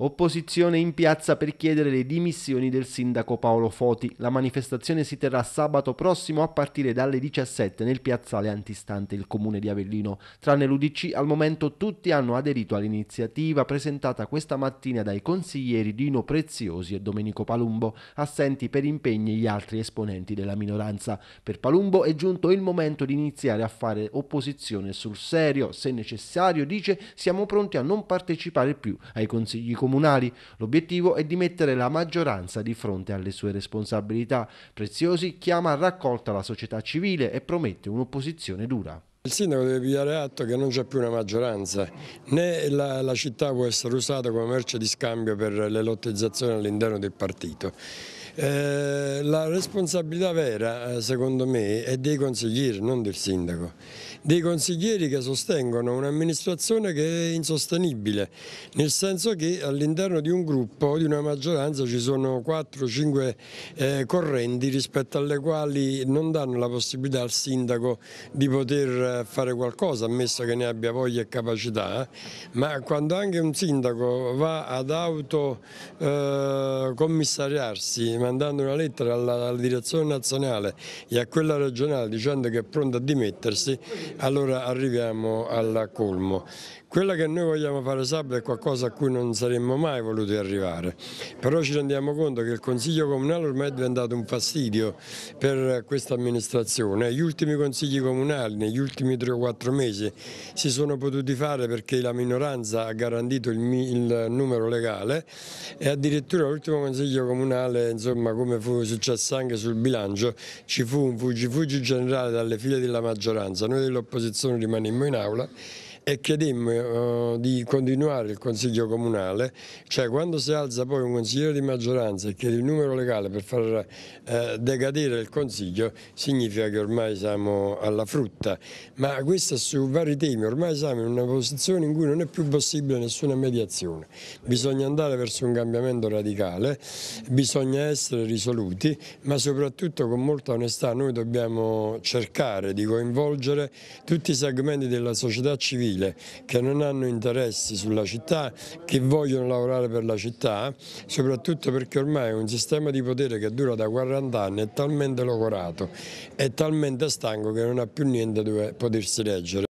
Opposizione in piazza per chiedere le dimissioni del sindaco Paolo Foti. La manifestazione si terrà sabato prossimo a partire dalle 17 nel piazzale antistante il comune di Avellino. Tranne l'Udc, al momento tutti hanno aderito all'iniziativa presentata questa mattina dai consiglieri Dino Preziosi e Domenico Palumbo, assenti per impegni gli altri esponenti della minoranza. Per Palumbo è giunto il momento di iniziare a fare opposizione sul serio. Se necessario, dice, siamo pronti a non partecipare più ai consigli comunali comunali. L'obiettivo è di mettere la maggioranza di fronte alle sue responsabilità. Preziosi chiama a raccolta la società civile e promette un'opposizione dura. Il sindaco deve pigliare atto che non c'è più una maggioranza, né la, la, città può essere usata come merce di scambio per le lottizzazioni all'interno del partito. Eh, la responsabilità vera, eh, secondo me, è dei consiglieri, non del sindaco dei consiglieri che sostengono un'amministrazione che è insostenibile, nel senso che all'interno di un gruppo, di una maggioranza, ci sono 4-5 eh, correnti rispetto alle quali non danno la possibilità al sindaco di poter eh, fare qualcosa, ammesso che ne abbia voglia e capacità, eh. ma quando anche un sindaco va ad autocommissariarsi, eh, mandando una lettera alla, alla direzione nazionale e a quella regionale dicendo che è pronto a dimettersi, allora arriviamo alla Colmo. Quella che noi vogliamo fare sabato è qualcosa a cui non saremmo mai voluti arrivare, però ci rendiamo conto che il Consiglio Comunale ormai è diventato un fastidio per questa amministrazione. Gli ultimi consigli comunali negli ultimi 3 o 4 mesi si sono potuti fare perché la minoranza ha garantito il, il numero legale e addirittura l'ultimo Consiglio Comunale, insomma come fu successo anche sul bilancio, ci fu un fuggi fuggi generale dalle file della maggioranza, noi dell'opposizione rimanemmo in aula e chiedemmo uh, eh, di continuare il Consiglio Comunale, cioè quando si alza poi un consigliere di maggioranza e chiede il numero legale per far uh, decadere il Consiglio, significa che ormai siamo alla frutta, ma questo è su vari temi, ormai siamo in una posizione in cui non è più possibile nessuna mediazione, bisogna andare verso un cambiamento radicale, bisogna essere risoluti, ma soprattutto con molta onestà noi dobbiamo cercare di coinvolgere tutti i segmenti della società civile, mille che non hanno interessi sulla città, che vogliono lavorare per la città, soprattutto perché ormai un sistema di potere che dura da 40 anni è talmente logorato, è talmente stanco che non ha più niente dove potersi leggere.